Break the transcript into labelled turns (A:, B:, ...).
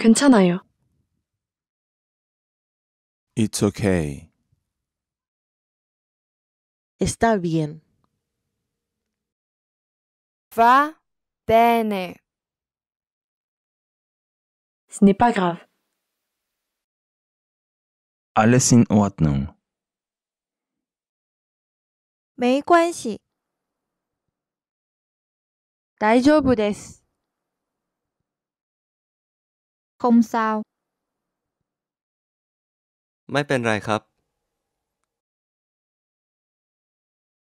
A: 괜찮아요 It's okay.
B: Está bien.
C: Va bene.
B: Ce n'est pas grave.
D: Alles in Ordnung.
E: 没关系。大丈夫です。Không sao.
D: ไม่เป็นไรครับ